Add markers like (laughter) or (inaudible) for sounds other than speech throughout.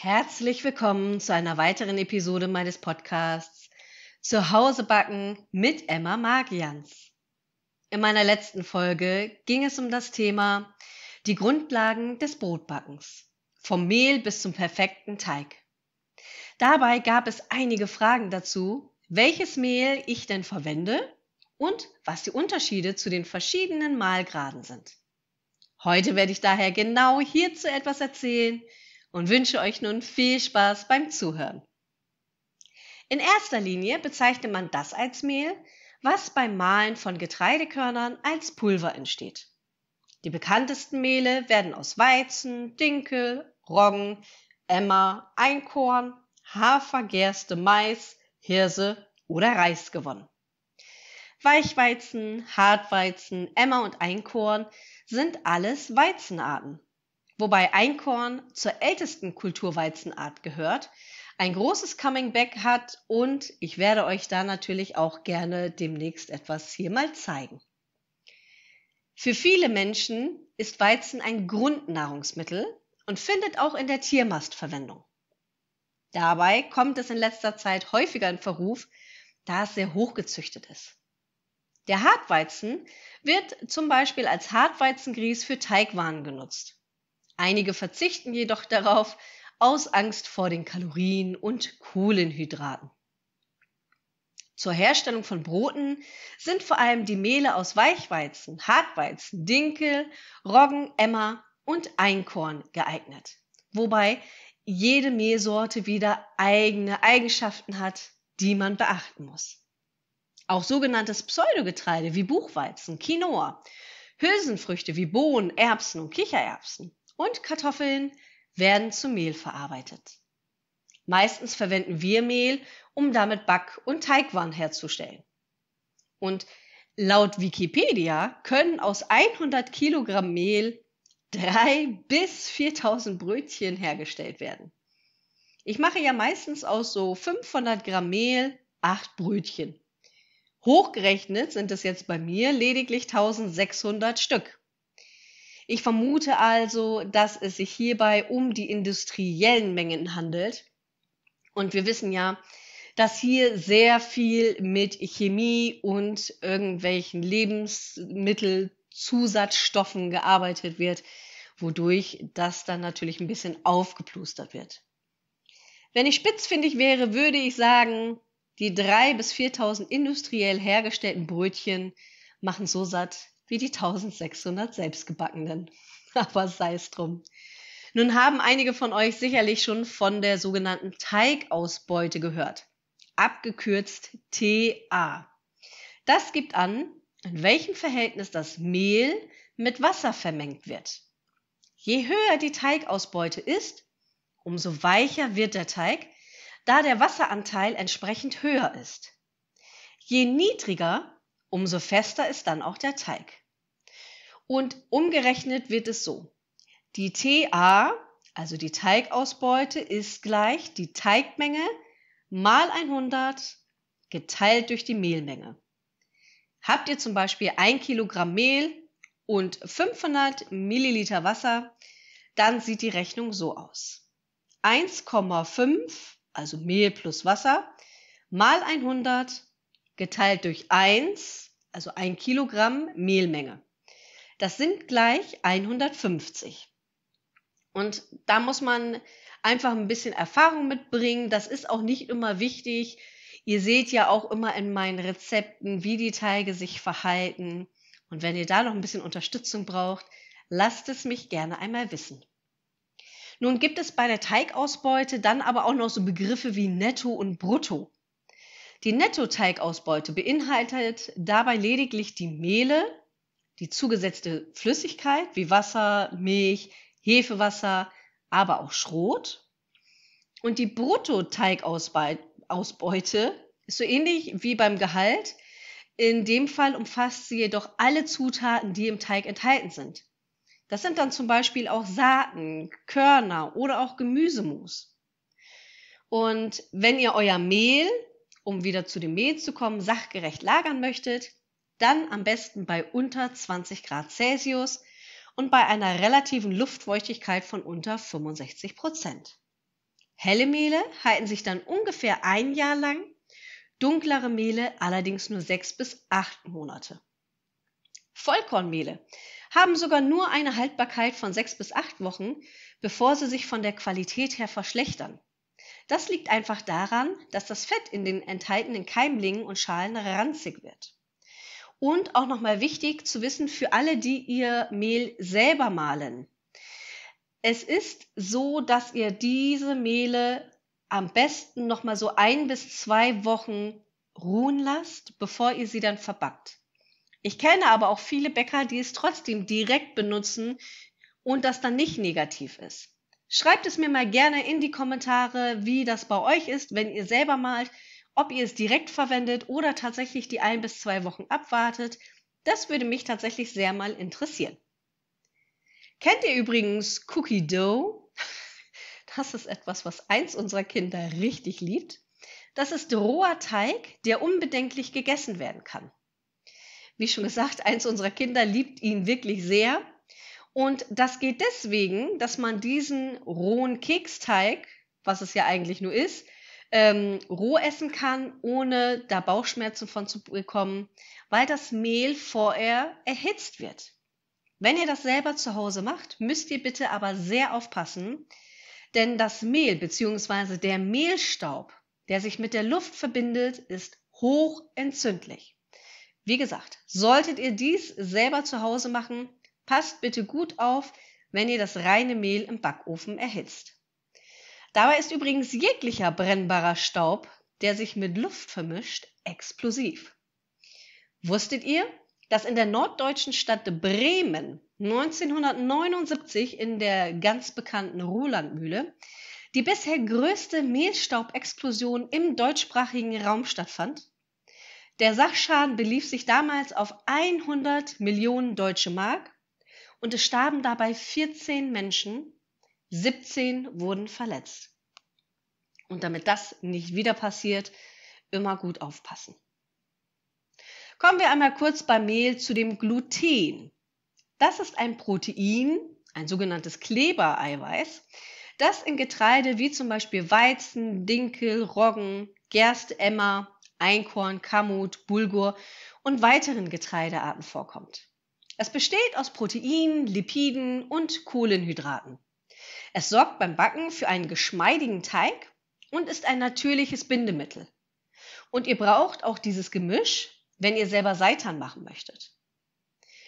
Herzlich willkommen zu einer weiteren Episode meines Podcasts Zuhause backen mit Emma Magians. In meiner letzten Folge ging es um das Thema die Grundlagen des Brotbackens, vom Mehl bis zum perfekten Teig. Dabei gab es einige Fragen dazu, welches Mehl ich denn verwende und was die Unterschiede zu den verschiedenen Mahlgraden sind. Heute werde ich daher genau hierzu etwas erzählen, und wünsche euch nun viel Spaß beim Zuhören. In erster Linie bezeichnet man das als Mehl, was beim Mahlen von Getreidekörnern als Pulver entsteht. Die bekanntesten Mehle werden aus Weizen, Dinkel, Roggen, Emmer, Einkorn, Hafer, Gerste, Mais, Hirse oder Reis gewonnen. Weichweizen, Hartweizen, Emmer und Einkorn sind alles Weizenarten wobei Einkorn zur ältesten Kulturweizenart gehört, ein großes Coming-back hat und ich werde euch da natürlich auch gerne demnächst etwas hier mal zeigen. Für viele Menschen ist Weizen ein Grundnahrungsmittel und findet auch in der Tiermast Verwendung. Dabei kommt es in letzter Zeit häufiger in Verruf, da es sehr hochgezüchtet ist. Der Hartweizen wird zum Beispiel als Hartweizengrieß für Teigwaren genutzt. Einige verzichten jedoch darauf aus Angst vor den Kalorien und Kohlenhydraten. Zur Herstellung von Broten sind vor allem die Mehle aus Weichweizen, Hartweizen, Dinkel, Roggen, Emmer und Einkorn geeignet, wobei jede Mehlsorte wieder eigene Eigenschaften hat, die man beachten muss. Auch sogenanntes Pseudogetreide wie Buchweizen, Quinoa, Hülsenfrüchte wie Bohnen, Erbsen und Kichererbsen und Kartoffeln werden zu Mehl verarbeitet. Meistens verwenden wir Mehl, um damit Back- und Teigwaren herzustellen. Und laut Wikipedia können aus 100 Kilogramm Mehl 3 bis 4000 Brötchen hergestellt werden. Ich mache ja meistens aus so 500 Gramm Mehl 8 Brötchen. Hochgerechnet sind es jetzt bei mir lediglich 1600 Stück. Ich vermute also, dass es sich hierbei um die industriellen Mengen handelt. Und wir wissen ja, dass hier sehr viel mit Chemie und irgendwelchen Lebensmittelzusatzstoffen gearbeitet wird, wodurch das dann natürlich ein bisschen aufgeplustert wird. Wenn ich spitzfindig wäre, würde ich sagen, die 3.000 bis 4.000 industriell hergestellten Brötchen machen so satt, wie die 1600 selbstgebackenen. (laughs) Aber sei es drum. Nun haben einige von euch sicherlich schon von der sogenannten Teigausbeute gehört, abgekürzt TA. Das gibt an, in welchem Verhältnis das Mehl mit Wasser vermengt wird. Je höher die Teigausbeute ist, umso weicher wird der Teig, da der Wasseranteil entsprechend höher ist. Je niedriger, umso fester ist dann auch der Teig. Und umgerechnet wird es so. Die TA, also die Teigausbeute, ist gleich die Teigmenge mal 100 geteilt durch die Mehlmenge. Habt ihr zum Beispiel 1 Kilogramm Mehl und 500 Milliliter Wasser, dann sieht die Rechnung so aus. 1,5, also Mehl plus Wasser, mal 100 geteilt durch 1, also 1 Kilogramm Mehlmenge. Das sind gleich 150. Und da muss man einfach ein bisschen Erfahrung mitbringen. Das ist auch nicht immer wichtig. Ihr seht ja auch immer in meinen Rezepten, wie die Teige sich verhalten. Und wenn ihr da noch ein bisschen Unterstützung braucht, lasst es mich gerne einmal wissen. Nun gibt es bei der Teigausbeute dann aber auch noch so Begriffe wie Netto und Brutto. Die Netto-Teigausbeute beinhaltet dabei lediglich die Mehle, die zugesetzte Flüssigkeit wie Wasser, Milch, Hefewasser, aber auch Schrot. Und die Bruttoteigausbeute ist so ähnlich wie beim Gehalt. In dem Fall umfasst sie jedoch alle Zutaten, die im Teig enthalten sind. Das sind dann zum Beispiel auch Saaten, Körner oder auch Gemüsemus. Und wenn ihr euer Mehl, um wieder zu dem Mehl zu kommen, sachgerecht lagern möchtet, dann am besten bei unter 20 Grad Celsius und bei einer relativen Luftfeuchtigkeit von unter 65 Prozent. Helle Mehle halten sich dann ungefähr ein Jahr lang, dunklere Mehle allerdings nur sechs bis acht Monate. Vollkornmehle haben sogar nur eine Haltbarkeit von sechs bis acht Wochen, bevor sie sich von der Qualität her verschlechtern. Das liegt einfach daran, dass das Fett in den enthaltenen Keimlingen und Schalen ranzig wird und auch nochmal wichtig zu wissen für alle, die ihr Mehl selber mahlen. Es ist so, dass ihr diese Mehle am besten nochmal so ein bis zwei Wochen ruhen lasst, bevor ihr sie dann verbackt. Ich kenne aber auch viele Bäcker, die es trotzdem direkt benutzen und das dann nicht negativ ist. Schreibt es mir mal gerne in die Kommentare, wie das bei euch ist, wenn ihr selber malt. Ob ihr es direkt verwendet oder tatsächlich die ein bis zwei Wochen abwartet, das würde mich tatsächlich sehr mal interessieren. Kennt ihr übrigens Cookie Dough? (laughs) Das ist etwas, was eins unserer Kinder richtig liebt. Das ist roher Teig, der unbedenklich gegessen werden kann. Wie schon gesagt, eins unserer Kinder liebt ihn wirklich sehr. Und das geht deswegen, dass man diesen rohen Keksteig, was es ja eigentlich nur ist, ähm, roh essen kann, ohne da Bauchschmerzen von zu bekommen, weil das Mehl vorher erhitzt wird. Wenn ihr das selber zu Hause macht, müsst ihr bitte aber sehr aufpassen, denn das Mehl bzw. der Mehlstaub, der sich mit der Luft verbindet, ist hochentzündlich. Wie gesagt, solltet ihr dies selber zu Hause machen, passt bitte gut auf, wenn ihr das reine Mehl im Backofen erhitzt. Dabei ist übrigens jeglicher brennbarer Staub, der sich mit Luft vermischt, explosiv. Wusstet ihr, dass in der norddeutschen Stadt Bremen 1979 in der ganz bekannten Rolandmühle die bisher größte Mehlstaubexplosion im deutschsprachigen Raum stattfand? Der Sachschaden belief sich damals auf 100 Millionen deutsche Mark und es starben dabei 14 Menschen 17 wurden verletzt. Und damit das nicht wieder passiert, immer gut aufpassen. Kommen wir einmal kurz beim Mehl zu dem Gluten. Das ist ein Protein, ein sogenanntes Klebereiweiß, das in Getreide wie zum Beispiel Weizen, Dinkel, Roggen, Gerste, Emmer, Einkorn, Kamut, Bulgur und weiteren Getreidearten vorkommt. Es besteht aus Proteinen, Lipiden und Kohlenhydraten. Es sorgt beim Backen für einen geschmeidigen Teig und ist ein natürliches Bindemittel. Und ihr braucht auch dieses Gemisch, wenn ihr selber Seitan machen möchtet.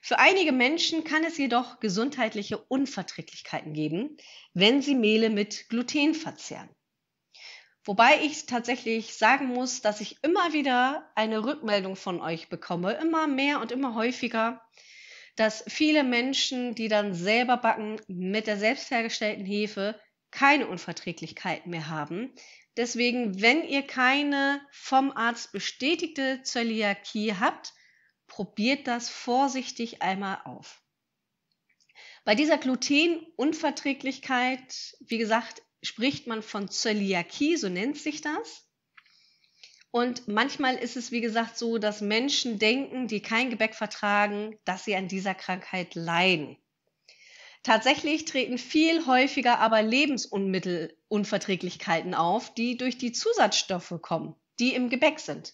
Für einige Menschen kann es jedoch gesundheitliche Unverträglichkeiten geben, wenn sie Mehle mit Gluten verzehren. Wobei ich tatsächlich sagen muss, dass ich immer wieder eine Rückmeldung von euch bekomme, immer mehr und immer häufiger, dass viele Menschen, die dann selber backen, mit der selbst hergestellten Hefe keine Unverträglichkeiten mehr haben. Deswegen, wenn ihr keine vom Arzt bestätigte Zöliakie habt, probiert das vorsichtig einmal auf. Bei dieser Glutenunverträglichkeit, wie gesagt, spricht man von Zöliakie, so nennt sich das. Und manchmal ist es, wie gesagt, so, dass Menschen denken, die kein Gebäck vertragen, dass sie an dieser Krankheit leiden. Tatsächlich treten viel häufiger aber Lebensunmittelunverträglichkeiten auf, die durch die Zusatzstoffe kommen, die im Gebäck sind.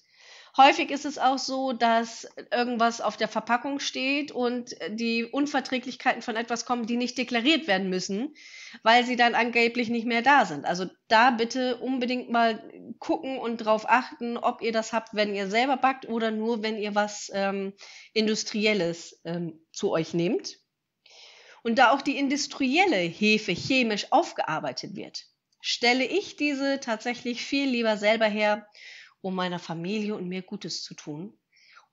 Häufig ist es auch so, dass irgendwas auf der Verpackung steht und die Unverträglichkeiten von etwas kommen, die nicht deklariert werden müssen, weil sie dann angeblich nicht mehr da sind. Also da bitte unbedingt mal gucken und darauf achten, ob ihr das habt, wenn ihr selber backt oder nur, wenn ihr was ähm, Industrielles ähm, zu euch nehmt. Und da auch die industrielle Hefe chemisch aufgearbeitet wird, stelle ich diese tatsächlich viel lieber selber her um meiner Familie und mir Gutes zu tun.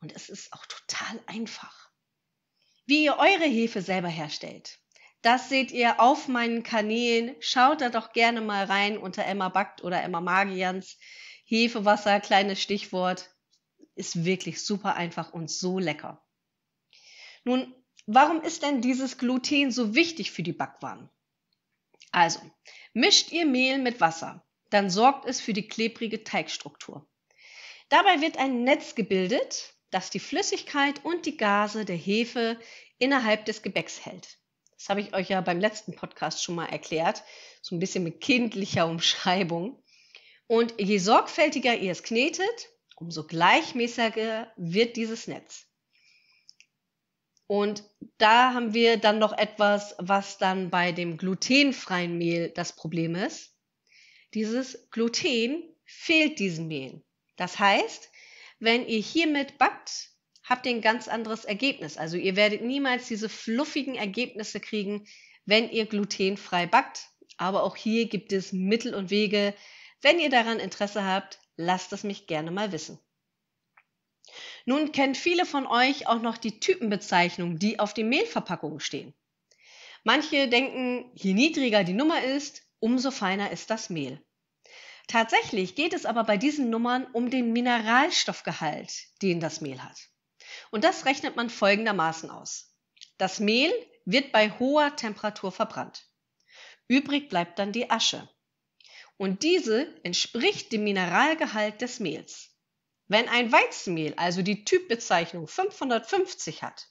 Und es ist auch total einfach. Wie ihr eure Hefe selber herstellt, das seht ihr auf meinen Kanälen. Schaut da doch gerne mal rein unter Emma Backt oder Emma Magians. Hefewasser, kleines Stichwort, ist wirklich super einfach und so lecker. Nun, warum ist denn dieses Gluten so wichtig für die Backwaren? Also, mischt ihr Mehl mit Wasser, dann sorgt es für die klebrige Teigstruktur. Dabei wird ein Netz gebildet, das die Flüssigkeit und die Gase der Hefe innerhalb des Gebäcks hält. Das habe ich euch ja beim letzten Podcast schon mal erklärt, so ein bisschen mit kindlicher Umschreibung. Und je sorgfältiger ihr es knetet, umso gleichmäßiger wird dieses Netz. Und da haben wir dann noch etwas, was dann bei dem glutenfreien Mehl das Problem ist. Dieses Gluten fehlt diesem Mehl. Das heißt, wenn ihr hiermit backt, habt ihr ein ganz anderes Ergebnis. Also ihr werdet niemals diese fluffigen Ergebnisse kriegen, wenn ihr glutenfrei backt. Aber auch hier gibt es Mittel und Wege. Wenn ihr daran Interesse habt, lasst es mich gerne mal wissen. Nun kennt viele von euch auch noch die Typenbezeichnungen, die auf den Mehlverpackungen stehen. Manche denken, je niedriger die Nummer ist, umso feiner ist das Mehl. Tatsächlich geht es aber bei diesen Nummern um den Mineralstoffgehalt, den das Mehl hat. Und das rechnet man folgendermaßen aus. Das Mehl wird bei hoher Temperatur verbrannt. Übrig bleibt dann die Asche. Und diese entspricht dem Mineralgehalt des Mehls. Wenn ein Weizenmehl also die Typbezeichnung 550 hat,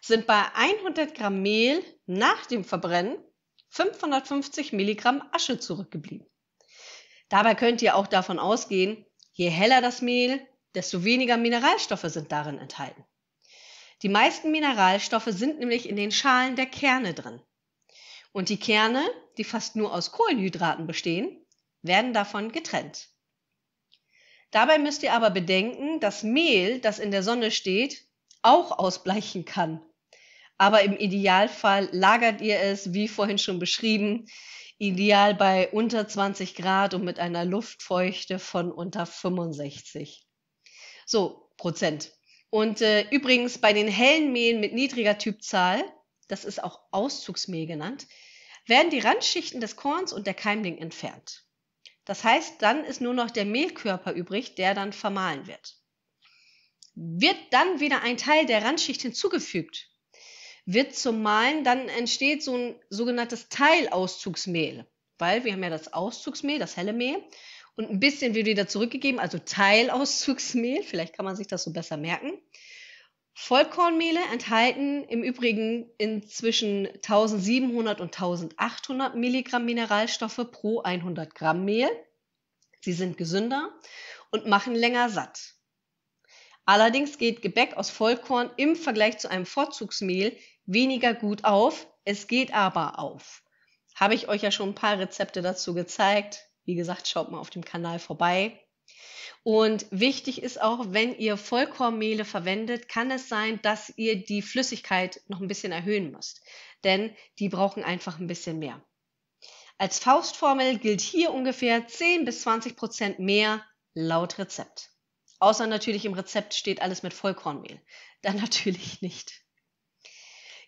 sind bei 100 Gramm Mehl nach dem Verbrennen 550 Milligramm Asche zurückgeblieben. Dabei könnt ihr auch davon ausgehen, je heller das Mehl, desto weniger Mineralstoffe sind darin enthalten. Die meisten Mineralstoffe sind nämlich in den Schalen der Kerne drin. Und die Kerne, die fast nur aus Kohlenhydraten bestehen, werden davon getrennt. Dabei müsst ihr aber bedenken, dass Mehl, das in der Sonne steht, auch ausbleichen kann. Aber im Idealfall lagert ihr es, wie vorhin schon beschrieben, Ideal bei unter 20 Grad und mit einer Luftfeuchte von unter 65. So, Prozent. Und äh, übrigens bei den hellen Mehlen mit niedriger Typzahl, das ist auch Auszugsmehl genannt, werden die Randschichten des Korns und der Keimling entfernt. Das heißt, dann ist nur noch der Mehlkörper übrig, der dann vermahlen wird. Wird dann wieder ein Teil der Randschicht hinzugefügt, wird zum Malen, dann entsteht so ein sogenanntes Teilauszugsmehl, weil wir haben ja das Auszugsmehl, das helle Mehl und ein bisschen wird wieder zurückgegeben, also Teilauszugsmehl, vielleicht kann man sich das so besser merken. Vollkornmehle enthalten im Übrigen inzwischen 1700 und 1800 Milligramm Mineralstoffe pro 100 Gramm Mehl. Sie sind gesünder und machen länger satt. Allerdings geht Gebäck aus Vollkorn im Vergleich zu einem Vorzugsmehl weniger gut auf. Es geht aber auf. Habe ich euch ja schon ein paar Rezepte dazu gezeigt. Wie gesagt, schaut mal auf dem Kanal vorbei. Und wichtig ist auch, wenn ihr Vollkornmehle verwendet, kann es sein, dass ihr die Flüssigkeit noch ein bisschen erhöhen müsst. Denn die brauchen einfach ein bisschen mehr. Als Faustformel gilt hier ungefähr 10 bis 20 Prozent mehr laut Rezept. Außer natürlich im Rezept steht alles mit Vollkornmehl. Dann (laughs) natürlich nicht.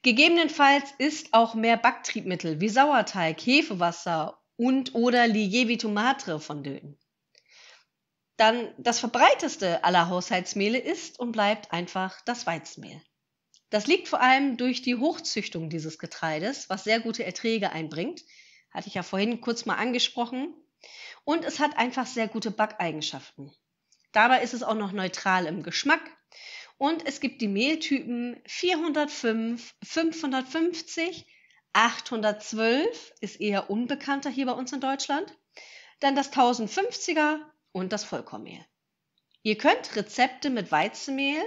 Gegebenenfalls ist auch mehr Backtriebmittel wie Sauerteig, Hefewasser und oder Lievito Matre vonnöten. Dann das verbreiteste aller Haushaltsmehle ist und bleibt einfach das Weizenmehl. Das liegt vor allem durch die Hochzüchtung dieses Getreides, was sehr gute Erträge einbringt, hatte ich ja vorhin kurz mal angesprochen, und es hat einfach sehr gute Backeigenschaften. Dabei ist es auch noch neutral im Geschmack und es gibt die Mehltypen 405, 550, 812 ist eher unbekannter hier bei uns in Deutschland, dann das 1050er und das Vollkornmehl. Ihr könnt Rezepte mit Weizenmehl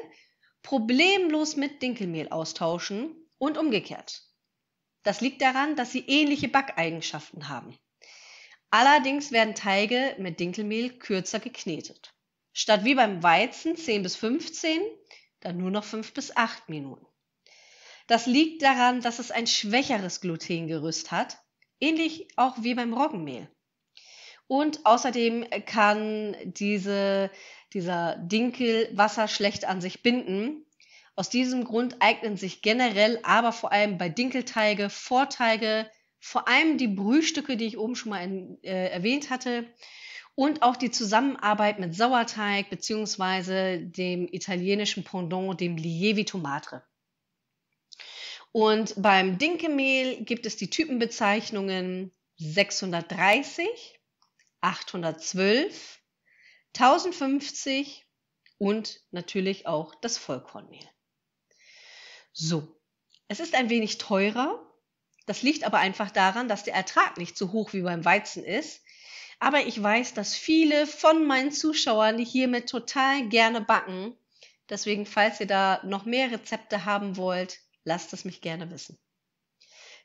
problemlos mit Dinkelmehl austauschen und umgekehrt. Das liegt daran, dass sie ähnliche Backeigenschaften haben. Allerdings werden Teige mit Dinkelmehl kürzer geknetet. Statt wie beim Weizen 10 bis 15 dann nur noch 5 bis 8 Minuten. Das liegt daran, dass es ein schwächeres Glutengerüst hat, ähnlich auch wie beim Roggenmehl. Und außerdem kann diese, dieser Dinkel Wasser schlecht an sich binden. Aus diesem Grund eignen sich generell, aber vor allem bei Dinkelteige, Vorteige, vor allem die Brühstücke, die ich oben schon mal in, äh, erwähnt hatte, und auch die Zusammenarbeit mit Sauerteig beziehungsweise dem italienischen Pendant, dem Lievito Madre. Und beim Dinkemehl gibt es die Typenbezeichnungen 630, 812, 1050 und natürlich auch das Vollkornmehl. So, es ist ein wenig teurer. Das liegt aber einfach daran, dass der Ertrag nicht so hoch wie beim Weizen ist aber ich weiß, dass viele von meinen Zuschauern hiermit total gerne backen. Deswegen, falls ihr da noch mehr Rezepte haben wollt, lasst es mich gerne wissen.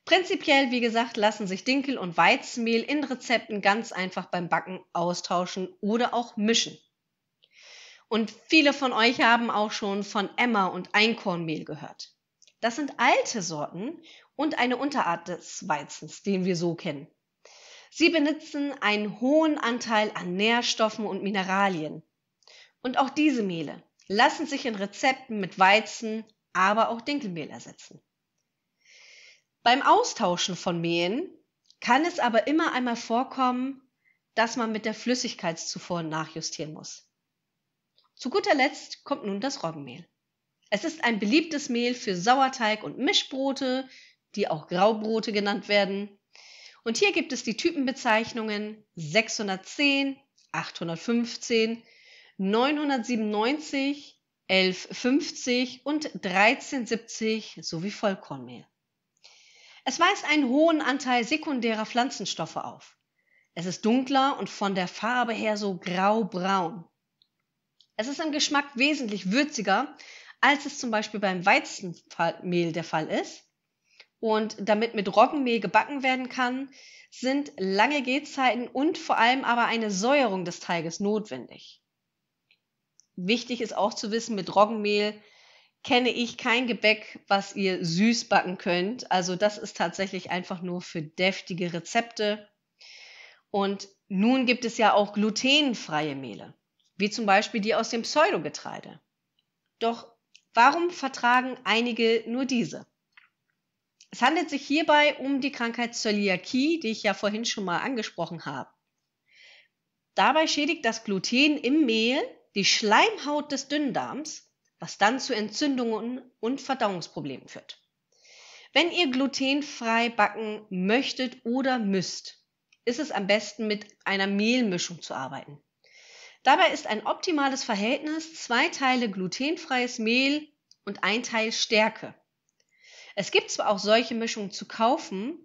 Prinzipiell, wie gesagt, lassen sich Dinkel und Weizenmehl in Rezepten ganz einfach beim Backen austauschen oder auch mischen. Und viele von euch haben auch schon von Emmer und Einkornmehl gehört. Das sind alte Sorten und eine Unterart des Weizens, den wir so kennen. Sie besitzen einen hohen Anteil an Nährstoffen und Mineralien. Und auch diese Mehle lassen sich in Rezepten mit Weizen, aber auch Dinkelmehl ersetzen. Beim Austauschen von Mehlen kann es aber immer einmal vorkommen, dass man mit der Flüssigkeitszufuhr nachjustieren muss. Zu guter Letzt kommt nun das Roggenmehl. Es ist ein beliebtes Mehl für Sauerteig und Mischbrote, die auch Graubrote genannt werden, und hier gibt es die Typenbezeichnungen 610, 815, 997, 1150 und 1370 sowie Vollkornmehl. Es weist einen hohen Anteil sekundärer Pflanzenstoffe auf. Es ist dunkler und von der Farbe her so graubraun. Es ist im Geschmack wesentlich würziger, als es zum Beispiel beim Weizenmehl der Fall ist und damit mit Roggenmehl gebacken werden kann, sind lange Gehzeiten und vor allem aber eine Säuerung des Teiges notwendig. Wichtig ist auch zu wissen, mit Roggenmehl kenne ich kein Gebäck, was ihr süß backen könnt. Also das ist tatsächlich einfach nur für deftige Rezepte. Und nun gibt es ja auch glutenfreie Mehle, wie zum Beispiel die aus dem Pseudogetreide. Doch warum vertragen einige nur diese? Es handelt sich hierbei um die Krankheit Zöliakie, die ich ja vorhin schon mal angesprochen habe. Dabei schädigt das Gluten im Mehl die Schleimhaut des Dünndarms, was dann zu Entzündungen und Verdauungsproblemen führt. Wenn ihr glutenfrei backen möchtet oder müsst, ist es am besten mit einer Mehlmischung zu arbeiten. Dabei ist ein optimales Verhältnis zwei Teile glutenfreies Mehl und ein Teil Stärke. Es gibt zwar auch solche Mischungen zu kaufen,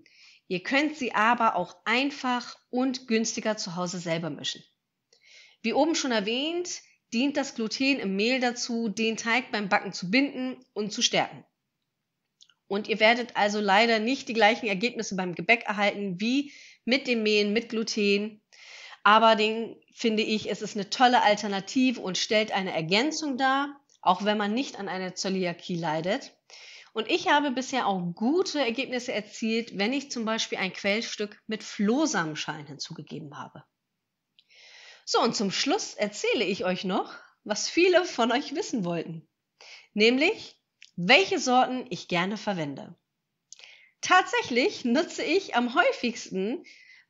ihr könnt sie aber auch einfach und günstiger zu Hause selber mischen. Wie oben schon erwähnt, dient das Gluten im Mehl dazu, den Teig beim Backen zu binden und zu stärken. Und ihr werdet also leider nicht die gleichen Ergebnisse beim Gebäck erhalten wie mit dem Mehl mit Gluten. Aber den finde ich, es ist eine tolle Alternative und stellt eine Ergänzung dar, auch wenn man nicht an einer Zöliakie leidet. Und ich habe bisher auch gute Ergebnisse erzielt, wenn ich zum Beispiel ein Quellstück mit Flohsamenschalen hinzugegeben habe. So, und zum Schluss erzähle ich euch noch, was viele von euch wissen wollten, nämlich welche Sorten ich gerne verwende. Tatsächlich nutze ich am häufigsten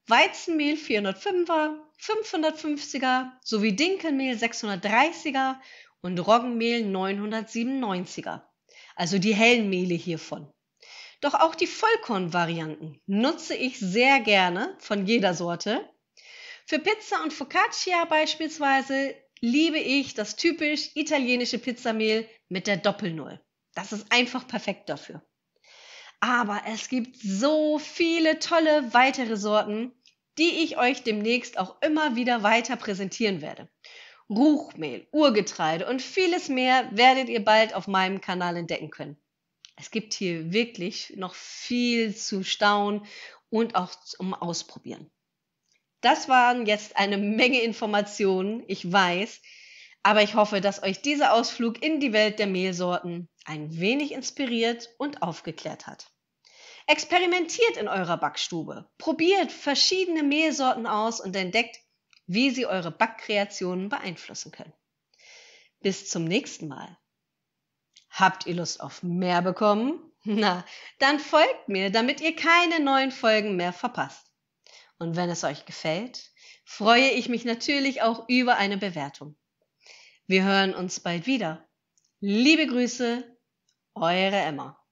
Weizenmehl 405er, 550er sowie Dinkelmehl 630er und Roggenmehl 997er also die hellen Mehle hiervon. Doch auch die Vollkornvarianten nutze ich sehr gerne von jeder Sorte. Für Pizza und Focaccia beispielsweise liebe ich das typisch italienische Pizzamehl mit der Doppelnull. Das ist einfach perfekt dafür. Aber es gibt so viele tolle weitere Sorten, die ich euch demnächst auch immer wieder weiter präsentieren werde. Ruchmehl, Urgetreide und vieles mehr werdet ihr bald auf meinem Kanal entdecken können. Es gibt hier wirklich noch viel zu staunen und auch zum Ausprobieren. Das waren jetzt eine Menge Informationen, ich weiß, aber ich hoffe, dass euch dieser Ausflug in die Welt der Mehlsorten ein wenig inspiriert und aufgeklärt hat. Experimentiert in eurer Backstube, probiert verschiedene Mehlsorten aus und entdeckt, wie sie eure Backkreationen beeinflussen können. Bis zum nächsten Mal. Habt ihr Lust auf mehr bekommen? (laughs) Na, dann folgt mir, damit ihr keine neuen Folgen mehr verpasst. Und wenn es euch gefällt, freue ich mich natürlich auch über eine Bewertung. Wir hören uns bald wieder. Liebe Grüße, eure Emma.